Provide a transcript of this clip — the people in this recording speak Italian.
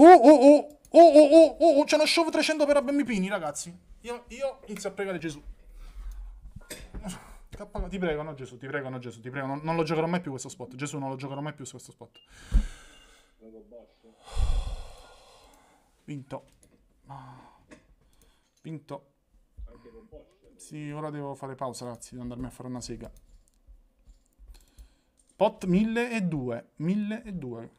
Oh oh, oh, oh, oh, oh, oh, oh, oh, c'è uno show 300 per Abemipini, ragazzi. Io, io inizio a pregare Gesù. Ti prego, no Gesù, ti prego, no Gesù, ti prego. Non, non lo giocherò mai più questo spot. Gesù, non lo giocherò mai più su questo spot. Vinto. Vinto. Sì, ora devo fare pausa, ragazzi, devo andarmi a fare una sega. Pot 1002, 1002.